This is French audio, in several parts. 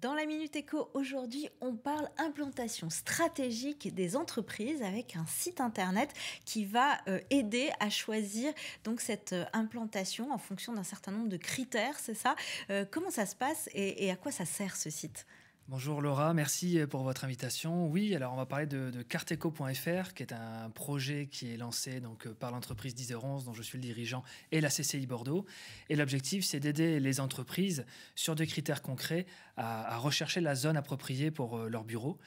Dans la Minute Éco, aujourd'hui, on parle implantation stratégique des entreprises avec un site internet qui va euh, aider à choisir donc cette euh, implantation en fonction d'un certain nombre de critères, c'est ça euh, Comment ça se passe et à quoi ça sert ce site Bonjour Laura, merci euh, pour votre invitation. Oui, alors on va parler de, Carteco.fr, qui est un projet qui est lancé donc euh, par l'entreprise 10h11, dont je suis le dirigeant, et la CCI Bordeaux. Et l'objectif, c'est d'aider les entreprises sur des critères concrets à, rechercher la zone appropriée pour euh, leur bureau.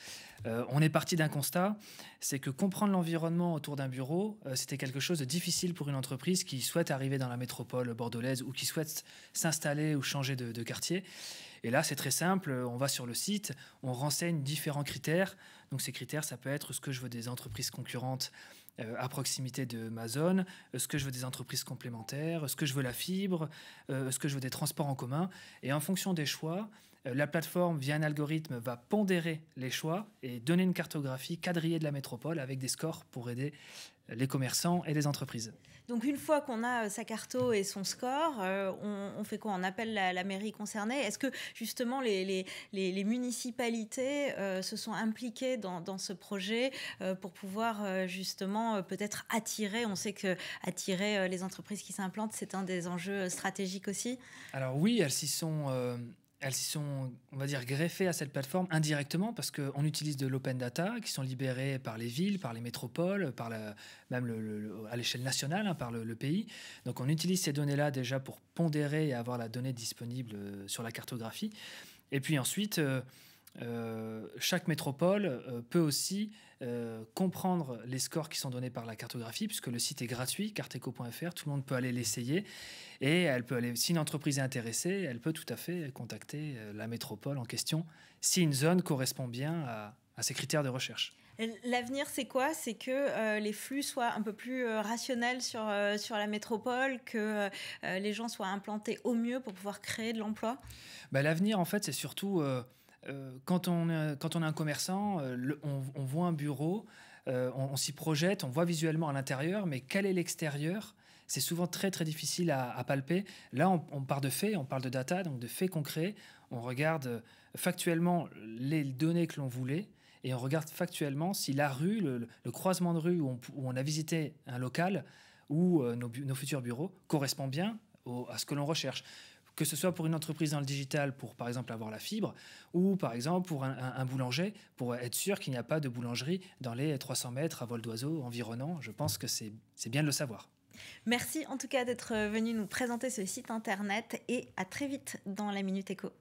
on est parti d'un constat, c'est que comprendre l'environnement autour d'un bureau, c'était quelque chose de difficile pour une entreprise qui souhaite arriver dans la métropole bordelaise ou qui souhaite s'installer ou changer de quartier. Et là, c'est très simple, on va sur le site, on renseigne différents critères. Donc ces critères, ça peut être ce que je veux des entreprises concurrentes euh, à proximité de ma zone, euh, ce que je veux des entreprises complémentaires, ce que je veux la fibre, euh, ce que je veux des transports en commun. Et en fonction des choix, euh, la plateforme, via un algorithme, va pondérer les choix et donner une cartographie quadrillée de la métropole avec des scores pour aider les commerçants et les entreprises. Donc une fois qu'on a euh, sa carto et son score, euh, on, fait quoi On appelle la, mairie concernée. Est-ce que justement les, municipalités se sont impliquées dans, ce projet pour pouvoir justement peut-être attirer On sait que attirer les entreprises qui s'implantent, c'est un des enjeux stratégiques aussi. Alors oui, elles s'y sont elles sont, on va dire, greffées à cette plateforme indirectement parce qu'on utilise de l'open data qui sont libérés par les villes, par les métropoles, par la, même le, à l'échelle nationale, hein, par le, pays. Donc on utilise ces données-là déjà pour pondérer et avoir la donnée disponible euh, sur la cartographie. Et puis ensuite... Euh, euh, chaque métropole euh, peut aussi euh, comprendre les scores qui sont donnés par la cartographie, puisque le site est gratuit, carteco.fr, tout le monde peut aller l'essayer. Et elle peut aller, si une entreprise est intéressée, elle peut tout à fait contacter la métropole en question, si une zone correspond bien à, ses critères de recherche. L'avenir, c'est quoi C'est que les flux soient un peu plus rationnels sur, sur la métropole, que les gens soient implantés au mieux pour pouvoir créer de l'emploi bah, L'avenir, en fait, c'est surtout euh, euh, quand, on, est quand on un commerçant, euh, on, voit un bureau, on, s'y projette, on voit visuellement à l'intérieur, mais quel est l'extérieur c'est souvent très très difficile à, palper. Là, on, on, part de faits, on parle de data, donc de faits concrets. On regarde factuellement les données que l'on voulait et on regarde factuellement si la rue, le, croisement de rue où on, a visité un local ou nos, futurs bureaux correspond bien à ce que l'on recherche que ce soit pour une entreprise dans le digital, pour par exemple avoir la fibre, ou par exemple pour un, boulanger, pour être sûr qu'il n'y a pas de boulangerie dans les 300 mètres à vol d'oiseau environnant. Je pense que c'est bien de le savoir. Merci en tout cas d'être venu nous présenter ce site internet et à très vite dans la Minute Éco.